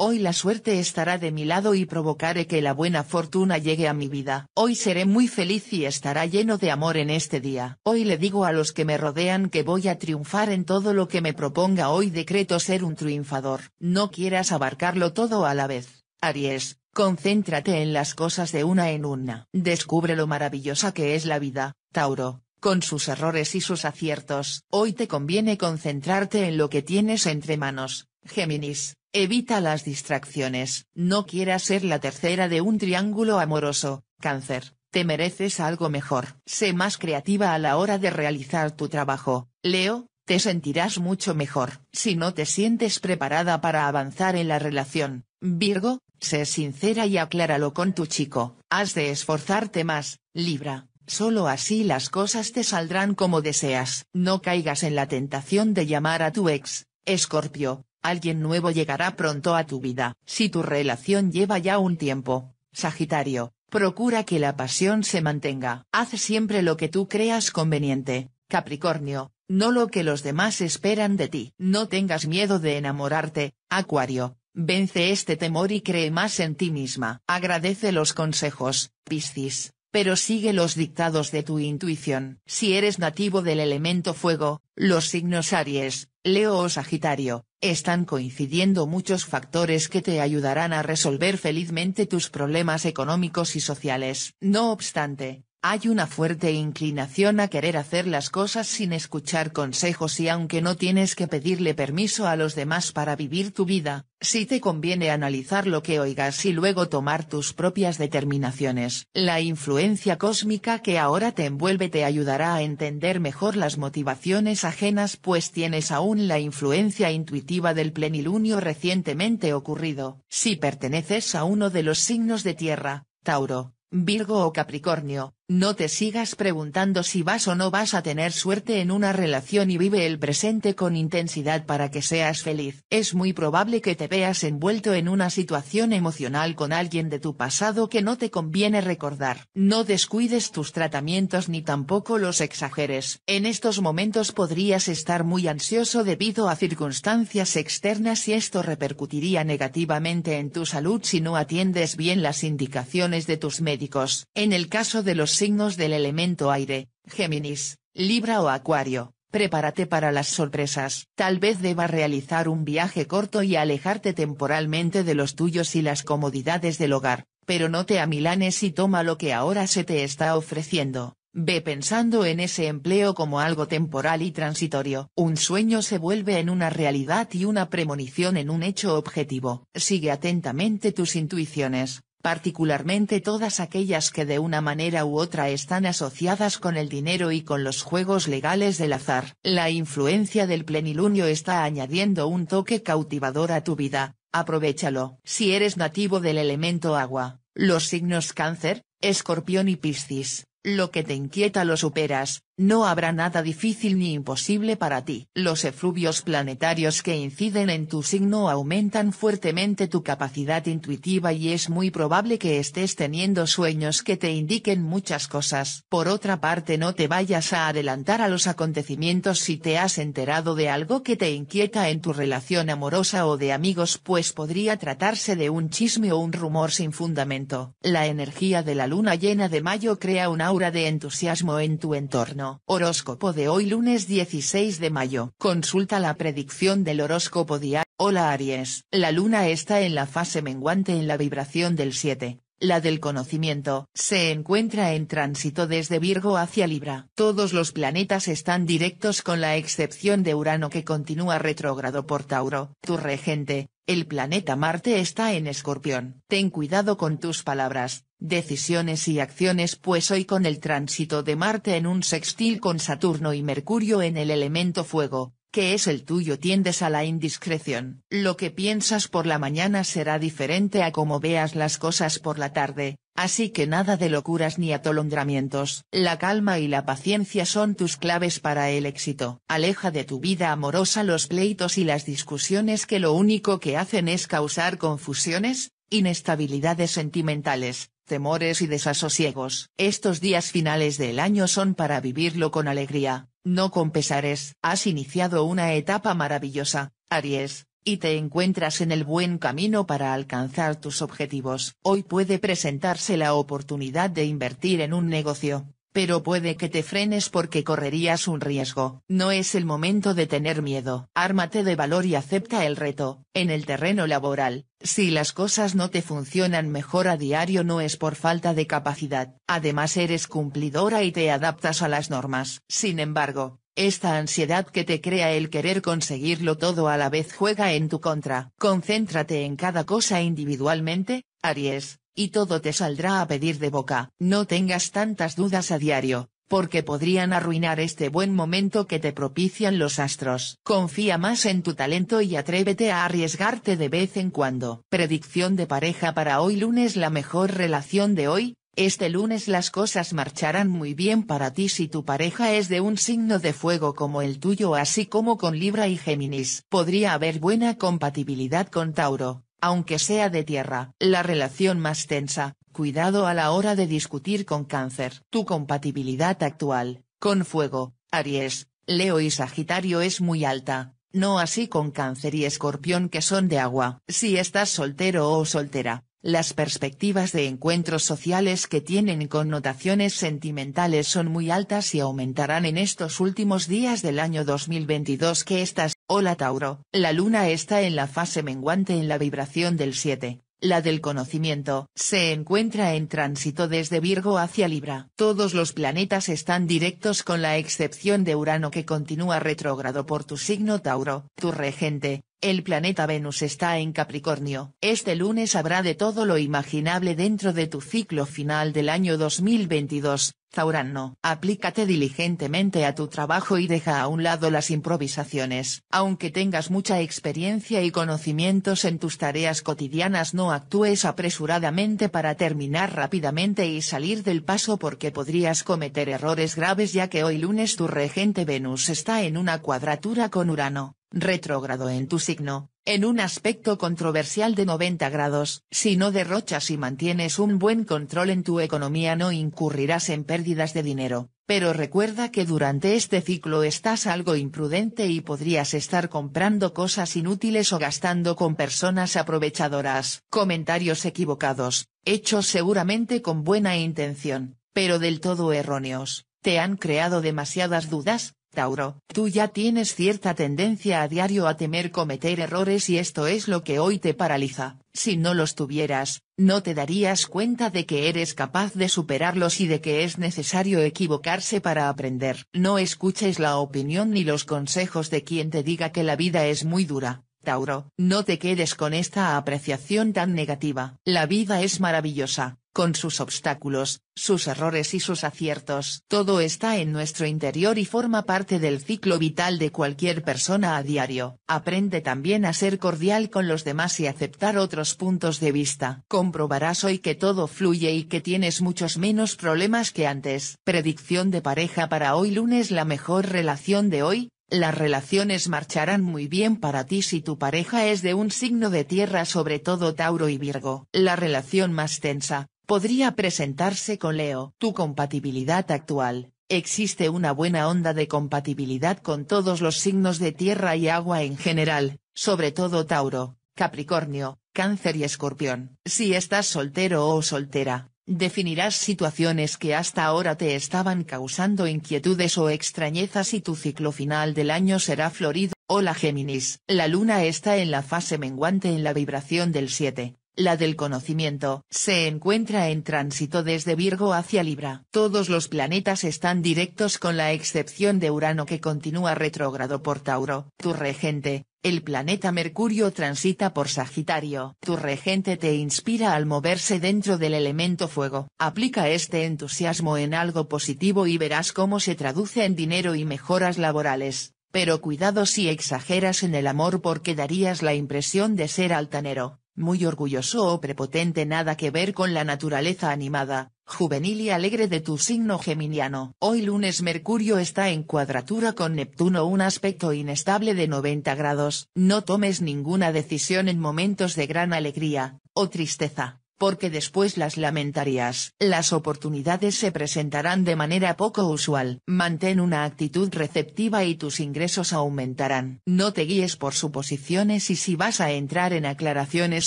Hoy la suerte estará de mi lado y provocaré que la buena fortuna llegue a mi vida. Hoy seré muy feliz y estará lleno de amor en este día. Hoy le digo a los que me rodean que voy a triunfar en todo lo que me proponga. Hoy decreto ser un triunfador. No quieras abarcarlo todo a la vez. Aries, concéntrate en las cosas de una en una. Descubre lo maravillosa que es la vida. Tauro, con sus errores y sus aciertos. Hoy te conviene concentrarte en lo que tienes entre manos. Géminis Evita las distracciones, no quieras ser la tercera de un triángulo amoroso, cáncer, te mereces algo mejor. Sé más creativa a la hora de realizar tu trabajo, Leo, te sentirás mucho mejor. Si no te sientes preparada para avanzar en la relación, Virgo, sé sincera y acláralo con tu chico. Has de esforzarte más, Libra. Solo así las cosas te saldrán como deseas. No caigas en la tentación de llamar a tu ex, Escorpio, Alguien nuevo llegará pronto a tu vida. Si tu relación lleva ya un tiempo, Sagitario, procura que la pasión se mantenga. Haz siempre lo que tú creas conveniente, Capricornio, no lo que los demás esperan de ti. No tengas miedo de enamorarte, Acuario, vence este temor y cree más en ti misma. Agradece los consejos, Piscis pero sigue los dictados de tu intuición. Si eres nativo del elemento fuego, los signos Aries, Leo o Sagitario, están coincidiendo muchos factores que te ayudarán a resolver felizmente tus problemas económicos y sociales. No obstante, hay una fuerte inclinación a querer hacer las cosas sin escuchar consejos y aunque no tienes que pedirle permiso a los demás para vivir tu vida, sí te conviene analizar lo que oigas y luego tomar tus propias determinaciones. La influencia cósmica que ahora te envuelve te ayudará a entender mejor las motivaciones ajenas pues tienes aún la influencia intuitiva del plenilunio recientemente ocurrido. Si perteneces a uno de los signos de tierra, Tauro, Virgo o Capricornio, no te sigas preguntando si vas o no vas a tener suerte en una relación y vive el presente con intensidad para que seas feliz. Es muy probable que te veas envuelto en una situación emocional con alguien de tu pasado que no te conviene recordar. No descuides tus tratamientos ni tampoco los exageres. En estos momentos podrías estar muy ansioso debido a circunstancias externas y esto repercutiría negativamente en tu salud si no atiendes bien las indicaciones de tus médicos. En el caso de los signos del elemento aire, Géminis, Libra o Acuario, prepárate para las sorpresas. Tal vez debas realizar un viaje corto y alejarte temporalmente de los tuyos y las comodidades del hogar, pero no te amilanes y toma lo que ahora se te está ofreciendo. Ve pensando en ese empleo como algo temporal y transitorio. Un sueño se vuelve en una realidad y una premonición en un hecho objetivo. Sigue atentamente tus intuiciones, particularmente todas aquellas que de una manera u otra están asociadas con el dinero y con los juegos legales del azar. La influencia del plenilunio está añadiendo un toque cautivador a tu vida, aprovechalo. Si eres nativo del elemento agua, los signos cáncer, escorpión y piscis, lo que te inquieta lo superas, no habrá nada difícil ni imposible para ti. Los efluvios planetarios que inciden en tu signo aumentan fuertemente tu capacidad intuitiva y es muy probable que estés teniendo sueños que te indiquen muchas cosas. Por otra parte no te vayas a adelantar a los acontecimientos si te has enterado de algo que te inquieta en tu relación amorosa o de amigos pues podría tratarse de un chisme o un rumor sin fundamento. La energía de la luna llena de mayo crea un aura de entusiasmo en tu entorno Horóscopo de hoy lunes 16 de mayo. Consulta la predicción del horóscopo diario. Hola Aries. La luna está en la fase menguante en la vibración del 7. La del conocimiento, se encuentra en tránsito desde Virgo hacia Libra. Todos los planetas están directos con la excepción de Urano que continúa retrógrado por Tauro. Tu regente, el planeta Marte está en escorpión. Ten cuidado con tus palabras, decisiones y acciones pues hoy con el tránsito de Marte en un sextil con Saturno y Mercurio en el elemento fuego, que es el tuyo tiendes a la indiscreción. Lo que piensas por la mañana será diferente a como veas las cosas por la tarde, así que nada de locuras ni atolondramientos. La calma y la paciencia son tus claves para el éxito. Aleja de tu vida amorosa los pleitos y las discusiones que lo único que hacen es causar confusiones, inestabilidades sentimentales, temores y desasosiegos. Estos días finales del año son para vivirlo con alegría, no con pesares. Has iniciado una etapa maravillosa, Aries, y te encuentras en el buen camino para alcanzar tus objetivos. Hoy puede presentarse la oportunidad de invertir en un negocio, pero puede que te frenes porque correrías un riesgo. No es el momento de tener miedo. Ármate de valor y acepta el reto. En el terreno laboral, si las cosas no te funcionan mejor a diario no es por falta de capacidad. Además eres cumplidora y te adaptas a las normas. Sin embargo, esta ansiedad que te crea el querer conseguirlo todo a la vez juega en tu contra. Concéntrate en cada cosa individualmente, Aries, y todo te saldrá a pedir de boca. No tengas tantas dudas a diario, porque podrían arruinar este buen momento que te propician los astros. Confía más en tu talento y atrévete a arriesgarte de vez en cuando. Predicción de pareja para hoy lunes La mejor relación de hoy, este lunes las cosas marcharán muy bien para ti si tu pareja es de un signo de fuego como el tuyo así como con Libra y Géminis. Podría haber buena compatibilidad con Tauro, aunque sea de tierra. La relación más tensa, cuidado a la hora de discutir con cáncer. Tu compatibilidad actual, con fuego, Aries, Leo y Sagitario es muy alta, no así con cáncer y escorpión que son de agua. Si estás soltero o soltera, las perspectivas de encuentros sociales que tienen connotaciones sentimentales son muy altas y aumentarán en estos últimos días del año 2022 que estas Hola Tauro, la luna está en la fase menguante en la vibración del 7, la del conocimiento, se encuentra en tránsito desde Virgo hacia Libra. Todos los planetas están directos con la excepción de Urano que continúa retrógrado por tu signo Tauro, tu regente, el planeta Venus está en Capricornio. Este lunes habrá de todo lo imaginable dentro de tu ciclo final del año 2022, Zaurano. Aplícate diligentemente a tu trabajo y deja a un lado las improvisaciones. Aunque tengas mucha experiencia y conocimientos en tus tareas cotidianas no actúes apresuradamente para terminar rápidamente y salir del paso porque podrías cometer errores graves ya que hoy lunes tu regente Venus está en una cuadratura con Urano retrógrado en tu signo, en un aspecto controversial de 90 grados. Si no derrochas y mantienes un buen control en tu economía no incurrirás en pérdidas de dinero, pero recuerda que durante este ciclo estás algo imprudente y podrías estar comprando cosas inútiles o gastando con personas aprovechadoras. Comentarios equivocados, hechos seguramente con buena intención, pero del todo erróneos, te han creado demasiadas dudas, Tauro, tú ya tienes cierta tendencia a diario a temer cometer errores y esto es lo que hoy te paraliza. Si no los tuvieras, no te darías cuenta de que eres capaz de superarlos y de que es necesario equivocarse para aprender. No escuches la opinión ni los consejos de quien te diga que la vida es muy dura. Tauro, no te quedes con esta apreciación tan negativa. La vida es maravillosa, con sus obstáculos, sus errores y sus aciertos. Todo está en nuestro interior y forma parte del ciclo vital de cualquier persona a diario. Aprende también a ser cordial con los demás y aceptar otros puntos de vista. Comprobarás hoy que todo fluye y que tienes muchos menos problemas que antes. Predicción de pareja para hoy lunes La mejor relación de hoy, las relaciones marcharán muy bien para ti si tu pareja es de un signo de tierra sobre todo Tauro y Virgo. La relación más tensa, podría presentarse con Leo. Tu compatibilidad actual. Existe una buena onda de compatibilidad con todos los signos de tierra y agua en general, sobre todo Tauro, Capricornio, Cáncer y Escorpión. Si estás soltero o soltera, definirás situaciones que hasta ahora te estaban causando inquietudes o extrañezas y tu ciclo final del año será florido. Hola Géminis. La luna está en la fase menguante en la vibración del 7, la del conocimiento, se encuentra en tránsito desde Virgo hacia Libra. Todos los planetas están directos con la excepción de Urano que continúa retrógrado por Tauro, tu regente. El planeta Mercurio transita por Sagitario. Tu regente te inspira al moverse dentro del elemento fuego. Aplica este entusiasmo en algo positivo y verás cómo se traduce en dinero y mejoras laborales pero cuidado si exageras en el amor porque darías la impresión de ser altanero, muy orgulloso o prepotente nada que ver con la naturaleza animada, juvenil y alegre de tu signo geminiano. Hoy lunes Mercurio está en cuadratura con Neptuno un aspecto inestable de 90 grados. No tomes ninguna decisión en momentos de gran alegría, o tristeza, porque después las lamentarías. Las oportunidades se presentarán de manera poco usual. Mantén una actitud receptiva y tus ingresos aumentarán. No te guíes por suposiciones y si vas a entrar en aclaraciones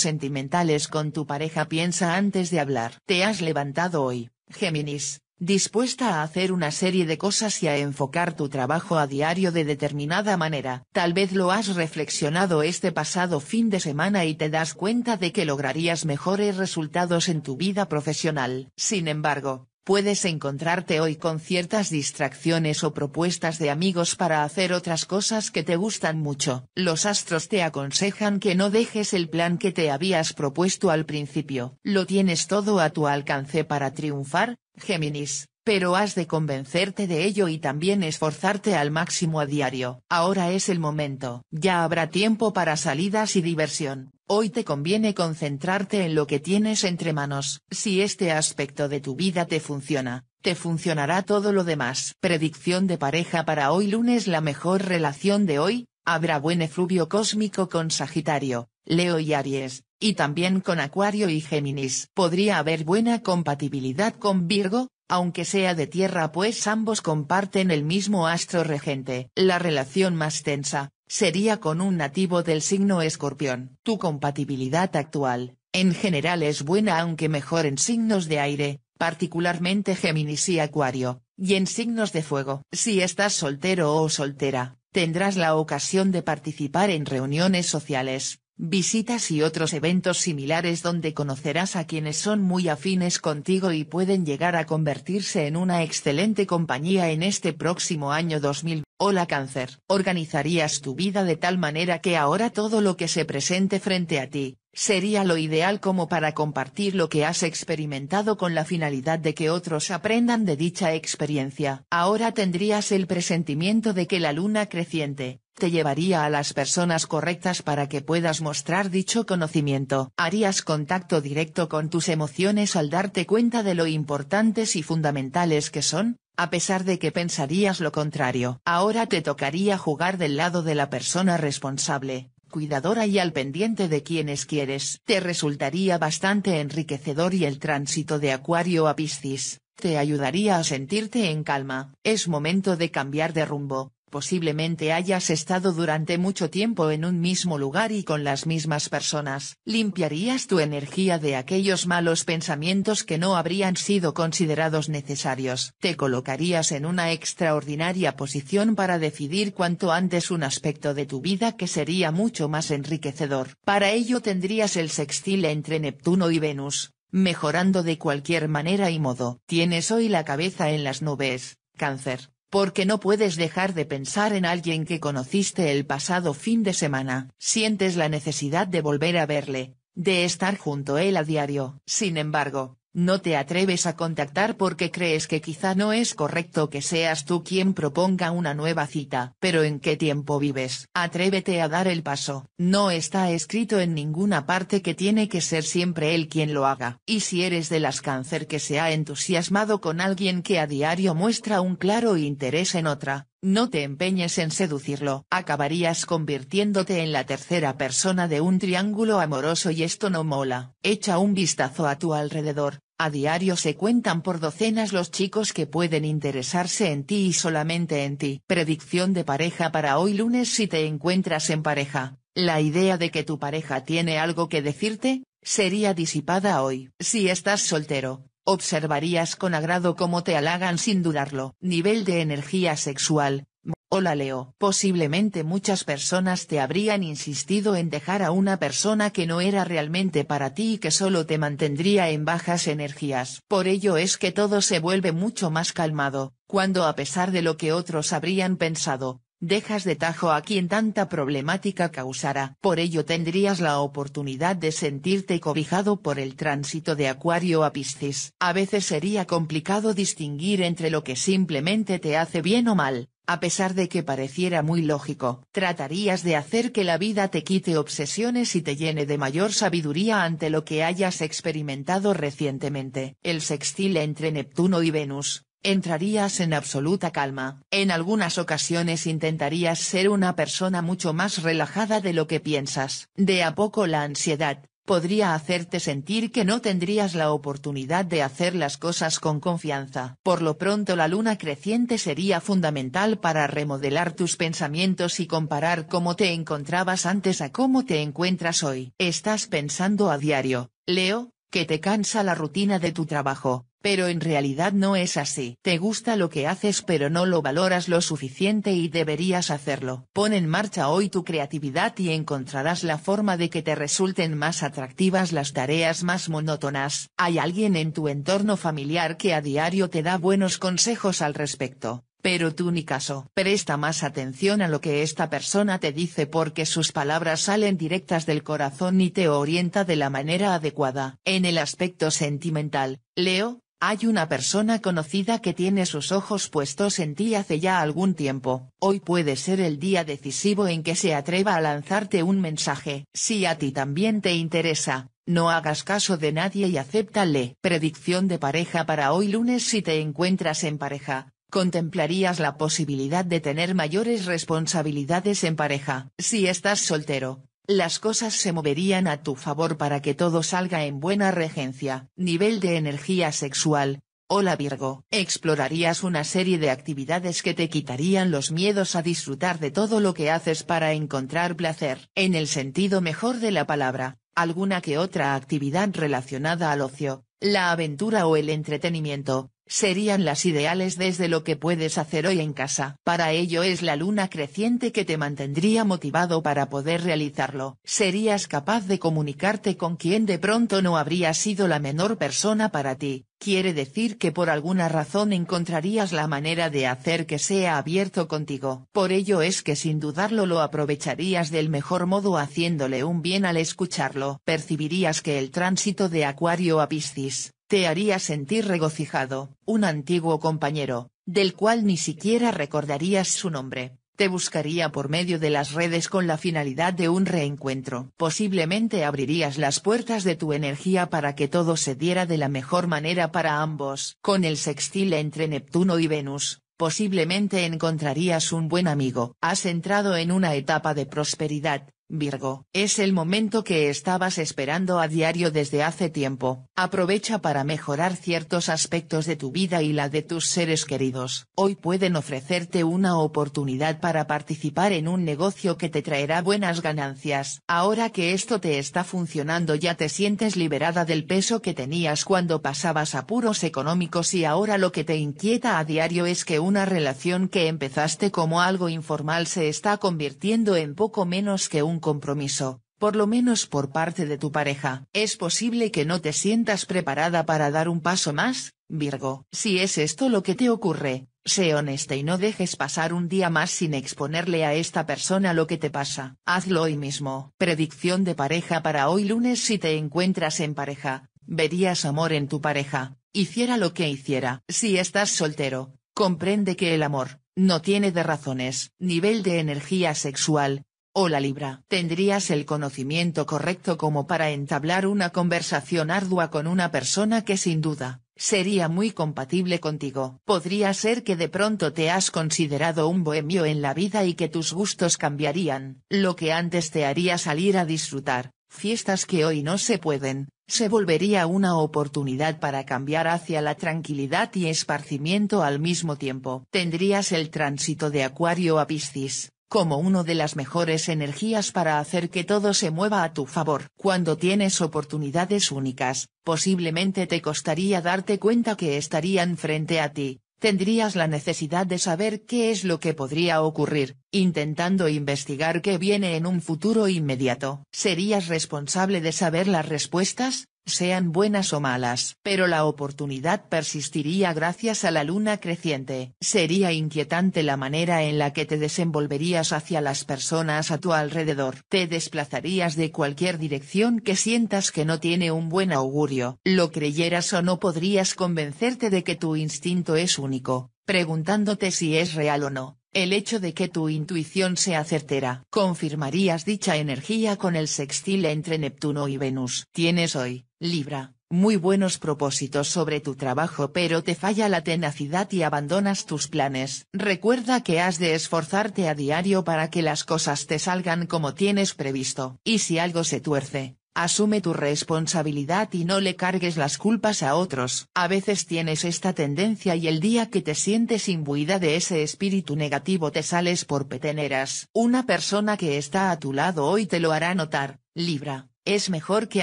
sentimentales con tu pareja piensa antes de hablar. Te has levantado hoy, Géminis dispuesta a hacer una serie de cosas y a enfocar tu trabajo a diario de determinada manera. Tal vez lo has reflexionado este pasado fin de semana y te das cuenta de que lograrías mejores resultados en tu vida profesional. Sin embargo, puedes encontrarte hoy con ciertas distracciones o propuestas de amigos para hacer otras cosas que te gustan mucho. Los astros te aconsejan que no dejes el plan que te habías propuesto al principio. Lo tienes todo a tu alcance para triunfar, Géminis, pero has de convencerte de ello y también esforzarte al máximo a diario. Ahora es el momento. Ya habrá tiempo para salidas y diversión. Hoy te conviene concentrarte en lo que tienes entre manos. Si este aspecto de tu vida te funciona, te funcionará todo lo demás. Predicción de pareja para hoy lunes La mejor relación de hoy, habrá buen efluvio cósmico con Sagitario, Leo y Aries y también con Acuario y Géminis. Podría haber buena compatibilidad con Virgo, aunque sea de tierra pues ambos comparten el mismo astro regente. La relación más tensa, sería con un nativo del signo escorpión. Tu compatibilidad actual, en general es buena aunque mejor en signos de aire, particularmente Géminis y Acuario, y en signos de fuego. Si estás soltero o soltera, tendrás la ocasión de participar en reuniones sociales, visitas y otros eventos similares donde conocerás a quienes son muy afines contigo y pueden llegar a convertirse en una excelente compañía en este próximo año 2000 Hola cáncer, organizarías tu vida de tal manera que ahora todo lo que se presente frente a ti, sería lo ideal como para compartir lo que has experimentado con la finalidad de que otros aprendan de dicha experiencia. Ahora tendrías el presentimiento de que la luna creciente, te llevaría a las personas correctas para que puedas mostrar dicho conocimiento. Harías contacto directo con tus emociones al darte cuenta de lo importantes y fundamentales que son, a pesar de que pensarías lo contrario. Ahora te tocaría jugar del lado de la persona responsable, cuidadora y al pendiente de quienes quieres. Te resultaría bastante enriquecedor y el tránsito de Acuario a Piscis, te ayudaría a sentirte en calma. Es momento de cambiar de rumbo, Posiblemente hayas estado durante mucho tiempo en un mismo lugar y con las mismas personas. Limpiarías tu energía de aquellos malos pensamientos que no habrían sido considerados necesarios. Te colocarías en una extraordinaria posición para decidir cuanto antes un aspecto de tu vida que sería mucho más enriquecedor. Para ello tendrías el sextil entre Neptuno y Venus, mejorando de cualquier manera y modo. Tienes hoy la cabeza en las nubes, cáncer porque no puedes dejar de pensar en alguien que conociste el pasado fin de semana. Sientes la necesidad de volver a verle, de estar junto a él a diario. Sin embargo, no te atreves a contactar porque crees que quizá no es correcto que seas tú quien proponga una nueva cita. Pero ¿en qué tiempo vives? Atrévete a dar el paso. No está escrito en ninguna parte que tiene que ser siempre él quien lo haga. Y si eres de las cáncer que se ha entusiasmado con alguien que a diario muestra un claro interés en otra, no te empeñes en seducirlo, acabarías convirtiéndote en la tercera persona de un triángulo amoroso y esto no mola. Echa un vistazo a tu alrededor, a diario se cuentan por docenas los chicos que pueden interesarse en ti y solamente en ti. Predicción de pareja para hoy lunes si te encuentras en pareja. La idea de que tu pareja tiene algo que decirte, sería disipada hoy. Si estás soltero, Observarías con agrado cómo te halagan sin dudarlo. Nivel de energía sexual. Hola Leo. Posiblemente muchas personas te habrían insistido en dejar a una persona que no era realmente para ti y que solo te mantendría en bajas energías. Por ello es que todo se vuelve mucho más calmado, cuando a pesar de lo que otros habrían pensado, dejas de tajo a quien tanta problemática causara. Por ello tendrías la oportunidad de sentirte cobijado por el tránsito de Acuario a Piscis. A veces sería complicado distinguir entre lo que simplemente te hace bien o mal, a pesar de que pareciera muy lógico. Tratarías de hacer que la vida te quite obsesiones y te llene de mayor sabiduría ante lo que hayas experimentado recientemente. El sextil entre Neptuno y Venus, entrarías en absoluta calma. En algunas ocasiones intentarías ser una persona mucho más relajada de lo que piensas. De a poco la ansiedad, podría hacerte sentir que no tendrías la oportunidad de hacer las cosas con confianza. Por lo pronto la luna creciente sería fundamental para remodelar tus pensamientos y comparar cómo te encontrabas antes a cómo te encuentras hoy. Estás pensando a diario, Leo, que te cansa la rutina de tu trabajo pero en realidad no es así. Te gusta lo que haces pero no lo valoras lo suficiente y deberías hacerlo. Pon en marcha hoy tu creatividad y encontrarás la forma de que te resulten más atractivas las tareas más monótonas. Hay alguien en tu entorno familiar que a diario te da buenos consejos al respecto. Pero tú ni caso. Presta más atención a lo que esta persona te dice porque sus palabras salen directas del corazón y te orienta de la manera adecuada. En el aspecto sentimental, Leo, hay una persona conocida que tiene sus ojos puestos en ti hace ya algún tiempo, hoy puede ser el día decisivo en que se atreva a lanzarte un mensaje. Si a ti también te interesa, no hagas caso de nadie y acéptale. Predicción de pareja para hoy lunes si te encuentras en pareja, contemplarías la posibilidad de tener mayores responsabilidades en pareja. Si estás soltero, las cosas se moverían a tu favor para que todo salga en buena regencia. Nivel de energía sexual. Hola Virgo. Explorarías una serie de actividades que te quitarían los miedos a disfrutar de todo lo que haces para encontrar placer. En el sentido mejor de la palabra, alguna que otra actividad relacionada al ocio, la aventura o el entretenimiento, serían las ideales desde lo que puedes hacer hoy en casa. Para ello es la luna creciente que te mantendría motivado para poder realizarlo. Serías capaz de comunicarte con quien de pronto no habría sido la menor persona para ti. Quiere decir que por alguna razón encontrarías la manera de hacer que sea abierto contigo. Por ello es que sin dudarlo lo aprovecharías del mejor modo haciéndole un bien al escucharlo. Percibirías que el tránsito de Acuario a Piscis te haría sentir regocijado, un antiguo compañero, del cual ni siquiera recordarías su nombre, te buscaría por medio de las redes con la finalidad de un reencuentro. Posiblemente abrirías las puertas de tu energía para que todo se diera de la mejor manera para ambos. Con el sextil entre Neptuno y Venus, posiblemente encontrarías un buen amigo. Has entrado en una etapa de prosperidad, Virgo. Es el momento que estabas esperando a diario desde hace tiempo Aprovecha para mejorar ciertos aspectos de tu vida y la de tus seres queridos. Hoy pueden ofrecerte una oportunidad para participar en un negocio que te traerá buenas ganancias. Ahora que esto te está funcionando ya te sientes liberada del peso que tenías cuando pasabas apuros económicos y ahora lo que te inquieta a diario es que una relación que empezaste como algo informal se está convirtiendo en poco menos que un compromiso por lo menos por parte de tu pareja. Es posible que no te sientas preparada para dar un paso más, Virgo. Si es esto lo que te ocurre, sé honesta y no dejes pasar un día más sin exponerle a esta persona lo que te pasa. Hazlo hoy mismo. Predicción de pareja para hoy lunes si te encuentras en pareja. Verías amor en tu pareja, hiciera lo que hiciera. Si estás soltero, comprende que el amor, no tiene de razones. Nivel de energía sexual, o la libra. Tendrías el conocimiento correcto como para entablar una conversación ardua con una persona que sin duda, sería muy compatible contigo. Podría ser que de pronto te has considerado un bohemio en la vida y que tus gustos cambiarían. Lo que antes te haría salir a disfrutar, fiestas que hoy no se pueden, se volvería una oportunidad para cambiar hacia la tranquilidad y esparcimiento al mismo tiempo. Tendrías el tránsito de Acuario a Piscis, como una de las mejores energías para hacer que todo se mueva a tu favor. Cuando tienes oportunidades únicas, posiblemente te costaría darte cuenta que estarían frente a ti, tendrías la necesidad de saber qué es lo que podría ocurrir, intentando investigar qué viene en un futuro inmediato. ¿Serías responsable de saber las respuestas? sean buenas o malas. Pero la oportunidad persistiría gracias a la luna creciente. Sería inquietante la manera en la que te desenvolverías hacia las personas a tu alrededor. Te desplazarías de cualquier dirección que sientas que no tiene un buen augurio. Lo creyeras o no podrías convencerte de que tu instinto es único, preguntándote si es real o no. El hecho de que tu intuición sea certera. Confirmarías dicha energía con el sextil entre Neptuno y Venus. Tienes hoy, Libra, muy buenos propósitos sobre tu trabajo pero te falla la tenacidad y abandonas tus planes. Recuerda que has de esforzarte a diario para que las cosas te salgan como tienes previsto. Y si algo se tuerce, Asume tu responsabilidad y no le cargues las culpas a otros. A veces tienes esta tendencia y el día que te sientes imbuida de ese espíritu negativo te sales por peteneras. Una persona que está a tu lado hoy te lo hará notar, Libra. Es mejor que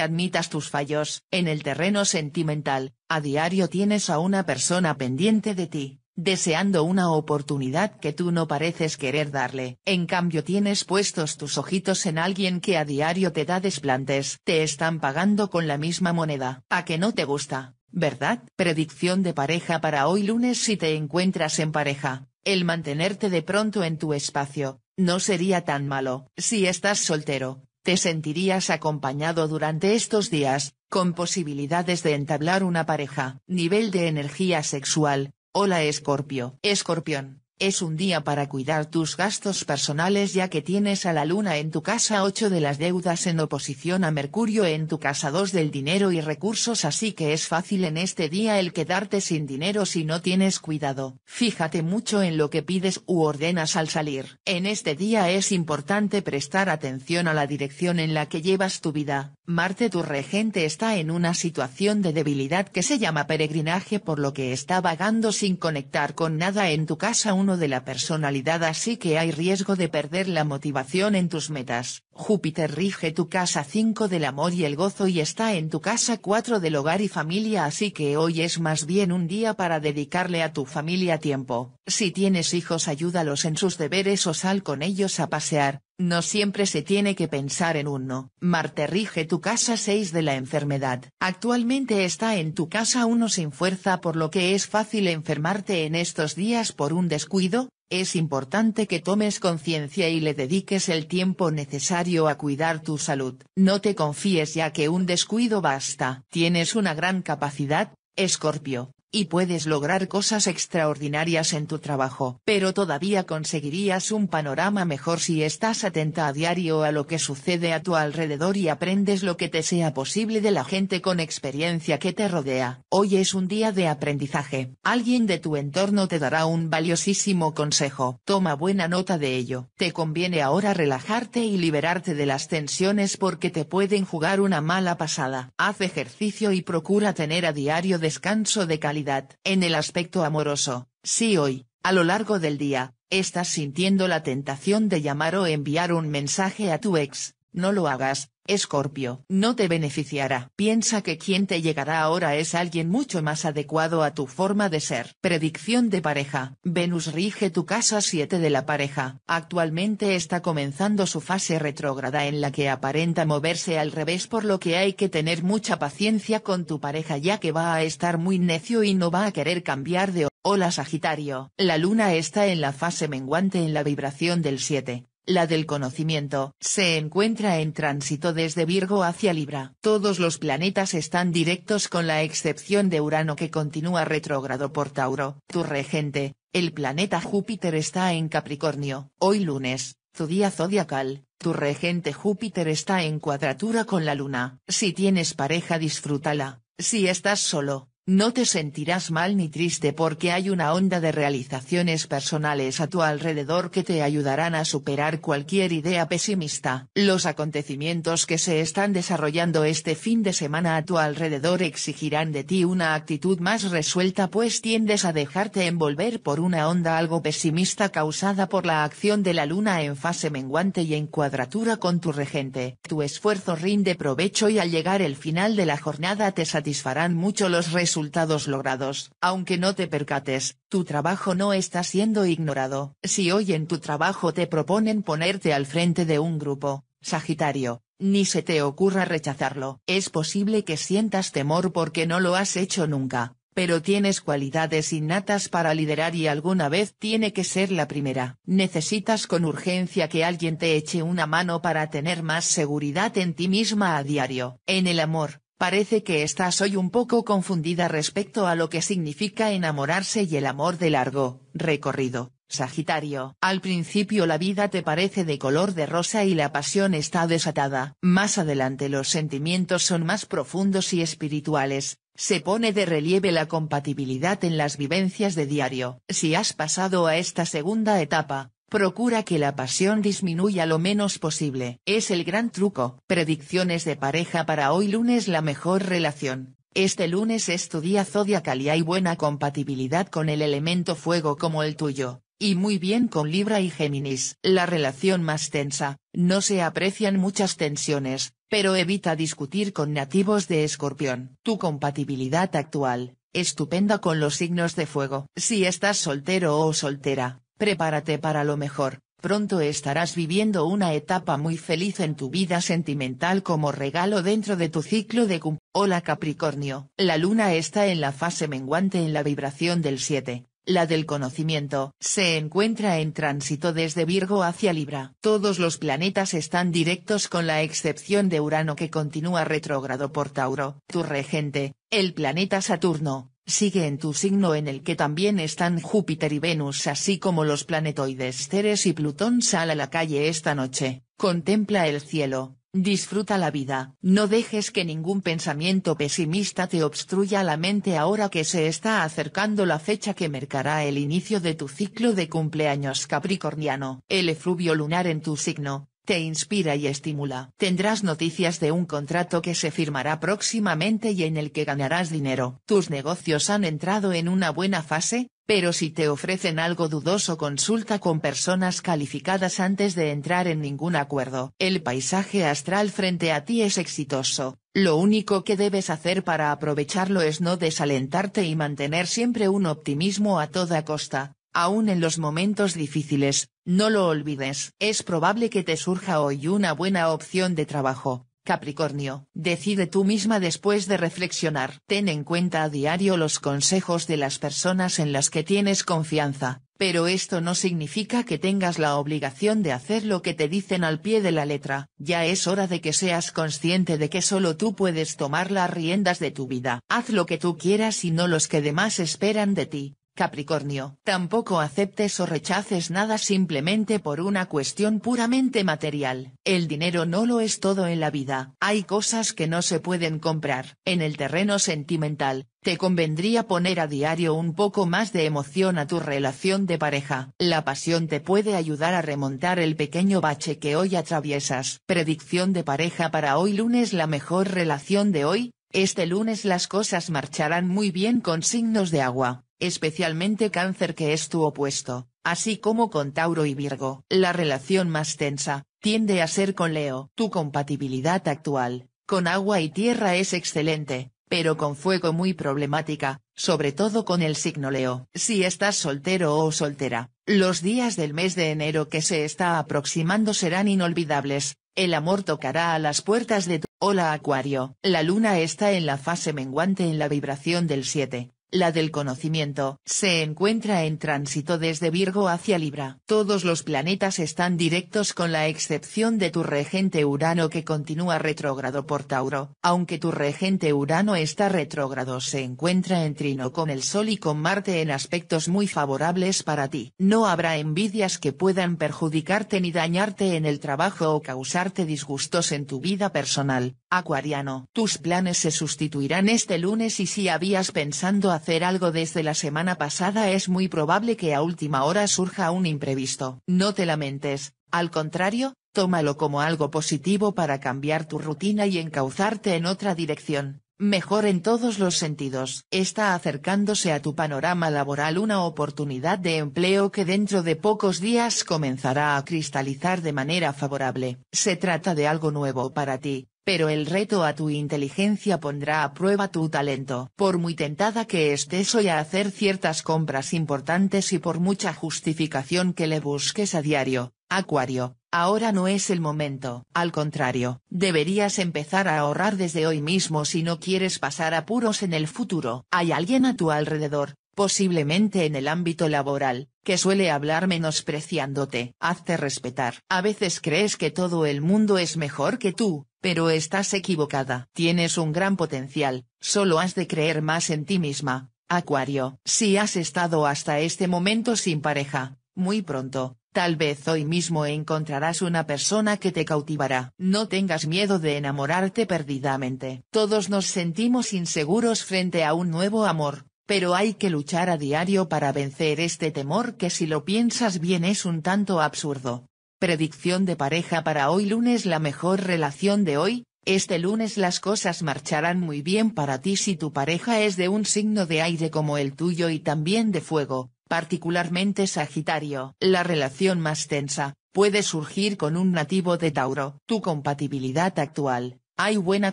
admitas tus fallos. En el terreno sentimental, a diario tienes a una persona pendiente de ti, deseando una oportunidad que tú no pareces querer darle. En cambio tienes puestos tus ojitos en alguien que a diario te da desplantes. Te están pagando con la misma moneda. ¿A que no te gusta? ¿Verdad? Predicción de pareja para hoy lunes si te encuentras en pareja. El mantenerte de pronto en tu espacio, no sería tan malo. Si estás soltero, te sentirías acompañado durante estos días, con posibilidades de entablar una pareja. Nivel de energía sexual, Hola Escorpio. Escorpión. Es un día para cuidar tus gastos personales ya que tienes a la luna en tu casa 8 de las deudas en oposición a Mercurio en tu casa 2 del dinero y recursos así que es fácil en este día el quedarte sin dinero si no tienes cuidado. Fíjate mucho en lo que pides u ordenas al salir. En este día es importante prestar atención a la dirección en la que llevas tu vida. Marte tu regente está en una situación de debilidad que se llama peregrinaje por lo que está vagando sin conectar con nada en tu casa 1 de la personalidad así que hay riesgo de perder la motivación en tus metas. Júpiter rige tu casa 5 del amor y el gozo y está en tu casa 4 del hogar y familia así que hoy es más bien un día para dedicarle a tu familia tiempo. Si tienes hijos ayúdalos en sus deberes o sal con ellos a pasear, no siempre se tiene que pensar en uno. Marte rige tu casa 6 de la enfermedad. Actualmente está en tu casa 1 sin fuerza por lo que es fácil enfermarte en estos días por un descuido, es importante que tomes conciencia y le dediques el tiempo necesario a cuidar tu salud. No te confíes ya que un descuido basta. Tienes una gran capacidad, Escorpio, y puedes lograr cosas extraordinarias en tu trabajo. Pero todavía conseguirías un panorama mejor si estás atenta a diario a lo que sucede a tu alrededor y aprendes lo que te sea posible de la gente con experiencia que te rodea. Hoy es un día de aprendizaje. Alguien de tu entorno te dará un valiosísimo consejo. Toma buena nota de ello. Te conviene ahora relajarte y liberarte de las tensiones porque te pueden jugar una mala pasada. Haz ejercicio y procura tener a diario descanso de calidad en el aspecto amoroso, si hoy, a lo largo del día, estás sintiendo la tentación de llamar o enviar un mensaje a tu ex, no lo hagas, Escorpio, no te beneficiará. Piensa que quien te llegará ahora es alguien mucho más adecuado a tu forma de ser. Predicción de pareja. Venus rige tu casa 7 de la pareja. Actualmente está comenzando su fase retrógrada en la que aparenta moverse al revés por lo que hay que tener mucha paciencia con tu pareja ya que va a estar muy necio y no va a querer cambiar de Hola Sagitario. La luna está en la fase menguante en la vibración del 7, la del conocimiento, se encuentra en tránsito desde Virgo hacia Libra. Todos los planetas están directos con la excepción de Urano que continúa retrógrado por Tauro. Tu regente, el planeta Júpiter está en Capricornio. Hoy lunes, tu día zodiacal, tu regente Júpiter está en cuadratura con la Luna. Si tienes pareja disfrútala, si estás solo, no te sentirás mal ni triste porque hay una onda de realizaciones personales a tu alrededor que te ayudarán a superar cualquier idea pesimista. Los acontecimientos que se están desarrollando este fin de semana a tu alrededor exigirán de ti una actitud más resuelta pues tiendes a dejarte envolver por una onda algo pesimista causada por la acción de la luna en fase menguante y en cuadratura con tu regente. Tu esfuerzo rinde provecho y al llegar el final de la jornada te satisfarán mucho los resultados resultados logrados. Aunque no te percates, tu trabajo no está siendo ignorado. Si hoy en tu trabajo te proponen ponerte al frente de un grupo, Sagitario, ni se te ocurra rechazarlo. Es posible que sientas temor porque no lo has hecho nunca, pero tienes cualidades innatas para liderar y alguna vez tiene que ser la primera. Necesitas con urgencia que alguien te eche una mano para tener más seguridad en ti misma a diario. En el amor, Parece que estás hoy un poco confundida respecto a lo que significa enamorarse y el amor de largo recorrido, Sagitario. Al principio la vida te parece de color de rosa y la pasión está desatada. Más adelante los sentimientos son más profundos y espirituales, se pone de relieve la compatibilidad en las vivencias de diario. Si has pasado a esta segunda etapa, Procura que la pasión disminuya lo menos posible. Es el gran truco. Predicciones de pareja para hoy lunes La mejor relación. Este lunes es tu día zodiacal y hay buena compatibilidad con el elemento fuego como el tuyo, y muy bien con Libra y Géminis. La relación más tensa, no se aprecian muchas tensiones, pero evita discutir con nativos de Escorpión. Tu compatibilidad actual, estupenda con los signos de fuego. Si estás soltero o soltera, Prepárate para lo mejor, pronto estarás viviendo una etapa muy feliz en tu vida sentimental como regalo dentro de tu ciclo de cum. Hola Capricornio. La luna está en la fase menguante en la vibración del 7, la del conocimiento. Se encuentra en tránsito desde Virgo hacia Libra. Todos los planetas están directos con la excepción de Urano que continúa retrógrado por Tauro. Tu regente, el planeta Saturno, sigue en tu signo en el que también están Júpiter y Venus así como los planetoides Ceres y Plutón sal a la calle esta noche, contempla el cielo, disfruta la vida. No dejes que ningún pensamiento pesimista te obstruya la mente ahora que se está acercando la fecha que marcará el inicio de tu ciclo de cumpleaños capricorniano. El efluvio lunar en tu signo, te inspira y estimula. Tendrás noticias de un contrato que se firmará próximamente y en el que ganarás dinero. Tus negocios han entrado en una buena fase, pero si te ofrecen algo dudoso consulta con personas calificadas antes de entrar en ningún acuerdo. El paisaje astral frente a ti es exitoso, lo único que debes hacer para aprovecharlo es no desalentarte y mantener siempre un optimismo a toda costa. Aún en los momentos difíciles, no lo olvides. Es probable que te surja hoy una buena opción de trabajo, Capricornio. Decide tú misma después de reflexionar. Ten en cuenta a diario los consejos de las personas en las que tienes confianza, pero esto no significa que tengas la obligación de hacer lo que te dicen al pie de la letra. Ya es hora de que seas consciente de que solo tú puedes tomar las riendas de tu vida. Haz lo que tú quieras y no los que demás esperan de ti. Capricornio, tampoco aceptes o rechaces nada simplemente por una cuestión puramente material. El dinero no lo es todo en la vida. Hay cosas que no se pueden comprar. En el terreno sentimental, te convendría poner a diario un poco más de emoción a tu relación de pareja. La pasión te puede ayudar a remontar el pequeño bache que hoy atraviesas. Predicción de pareja para hoy lunes La mejor relación de hoy, este lunes las cosas marcharán muy bien con signos de agua especialmente cáncer que es tu opuesto, así como con Tauro y Virgo. La relación más tensa, tiende a ser con Leo. Tu compatibilidad actual, con agua y tierra es excelente, pero con fuego muy problemática, sobre todo con el signo Leo. Si estás soltero o soltera, los días del mes de enero que se está aproximando serán inolvidables, el amor tocará a las puertas de tu... Hola Acuario. La luna está en la fase menguante en la vibración del 7 la del conocimiento, se encuentra en tránsito desde Virgo hacia Libra. Todos los planetas están directos con la excepción de tu regente Urano que continúa retrógrado por Tauro, aunque tu regente Urano está retrógrado se encuentra en trino con el Sol y con Marte en aspectos muy favorables para ti. No habrá envidias que puedan perjudicarte ni dañarte en el trabajo o causarte disgustos en tu vida personal, Acuariano. Tus planes se sustituirán este lunes y si habías pensando hacer algo desde la semana pasada es muy probable que a última hora surja un imprevisto. No te lamentes, al contrario, tómalo como algo positivo para cambiar tu rutina y encauzarte en otra dirección, mejor en todos los sentidos. Está acercándose a tu panorama laboral una oportunidad de empleo que dentro de pocos días comenzará a cristalizar de manera favorable. Se trata de algo nuevo para ti, pero el reto a tu inteligencia pondrá a prueba tu talento. Por muy tentada que estés hoy a hacer ciertas compras importantes y por mucha justificación que le busques a diario, Acuario, ahora no es el momento. Al contrario, deberías empezar a ahorrar desde hoy mismo si no quieres pasar apuros en el futuro. Hay alguien a tu alrededor, posiblemente en el ámbito laboral, que suele hablar menospreciándote. Hazte respetar. A veces crees que todo el mundo es mejor que tú, pero estás equivocada. Tienes un gran potencial, solo has de creer más en ti misma, Acuario. Si has estado hasta este momento sin pareja, muy pronto, tal vez hoy mismo encontrarás una persona que te cautivará. No tengas miedo de enamorarte perdidamente. Todos nos sentimos inseguros frente a un nuevo amor, pero hay que luchar a diario para vencer este temor que si lo piensas bien es un tanto absurdo. Predicción de pareja para hoy lunes La mejor relación de hoy, este lunes las cosas marcharán muy bien para ti si tu pareja es de un signo de aire como el tuyo y también de fuego, particularmente Sagitario. La relación más tensa, puede surgir con un nativo de Tauro. Tu compatibilidad actual, hay buena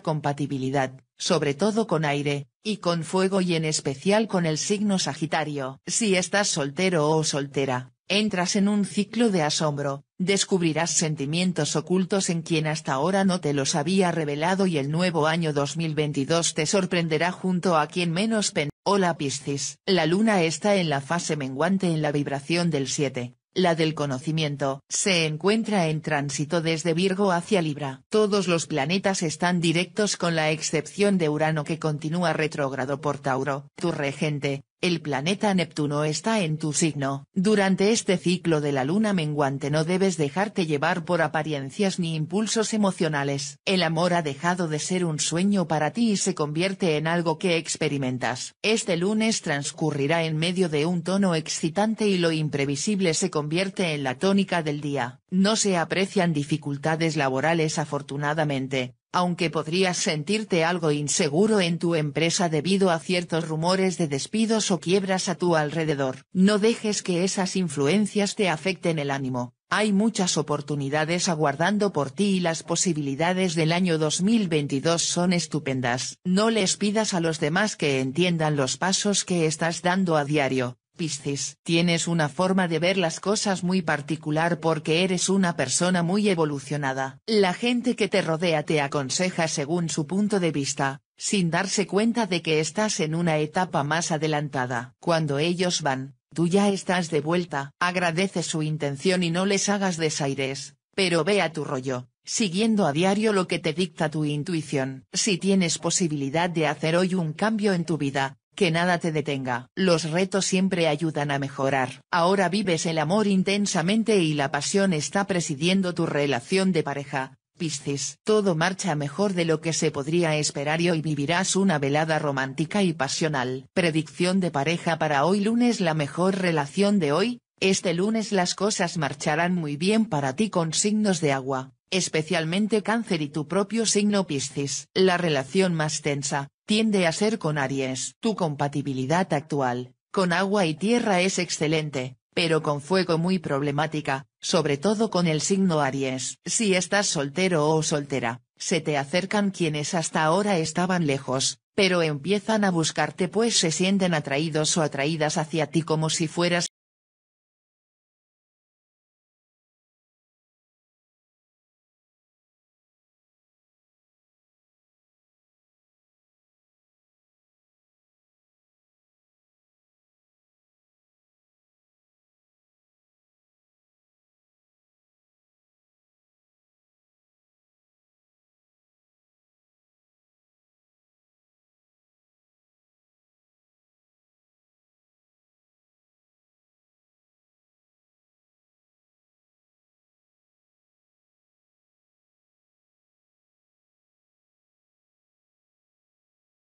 compatibilidad, sobre todo con aire, y con fuego y en especial con el signo Sagitario. Si estás soltero o soltera, entras en un ciclo de asombro Descubrirás sentimientos ocultos en quien hasta ahora no te los había revelado y el nuevo año 2022 te sorprenderá junto a quien menos pen. Hola Piscis. La luna está en la fase menguante en la vibración del 7, la del conocimiento. Se encuentra en tránsito desde Virgo hacia Libra. Todos los planetas están directos con la excepción de Urano que continúa retrógrado por Tauro. Tu regente, el planeta Neptuno está en tu signo. Durante este ciclo de la luna menguante no debes dejarte llevar por apariencias ni impulsos emocionales. El amor ha dejado de ser un sueño para ti y se convierte en algo que experimentas. Este lunes transcurrirá en medio de un tono excitante y lo imprevisible se convierte en la tónica del día. No se aprecian dificultades laborales afortunadamente, aunque podrías sentirte algo inseguro en tu empresa debido a ciertos rumores de despidos o quiebras a tu alrededor. No dejes que esas influencias te afecten el ánimo. Hay muchas oportunidades aguardando por ti y las posibilidades del año 2022 son estupendas. No les pidas a los demás que entiendan los pasos que estás dando a diario, Piscis, tienes una forma de ver las cosas muy particular porque eres una persona muy evolucionada. La gente que te rodea te aconseja según su punto de vista, sin darse cuenta de que estás en una etapa más adelantada. Cuando ellos van, tú ya estás de vuelta. Agradece su intención y no les hagas desaires, pero ve a tu rollo, siguiendo a diario lo que te dicta tu intuición. Si tienes posibilidad de hacer hoy un cambio en tu vida, que nada te detenga. Los retos siempre ayudan a mejorar. Ahora vives el amor intensamente y la pasión está presidiendo tu relación de pareja. Piscis. Todo marcha mejor de lo que se podría esperar y hoy vivirás una velada romántica y pasional. Predicción de pareja para hoy lunes La mejor relación de hoy, este lunes las cosas marcharán muy bien para ti con signos de agua especialmente cáncer y tu propio signo Piscis. La relación más tensa, tiende a ser con Aries. Tu compatibilidad actual, con agua y tierra es excelente, pero con fuego muy problemática, sobre todo con el signo Aries. Si estás soltero o soltera, se te acercan quienes hasta ahora estaban lejos, pero empiezan a buscarte pues se sienten atraídos o atraídas hacia ti como si fueras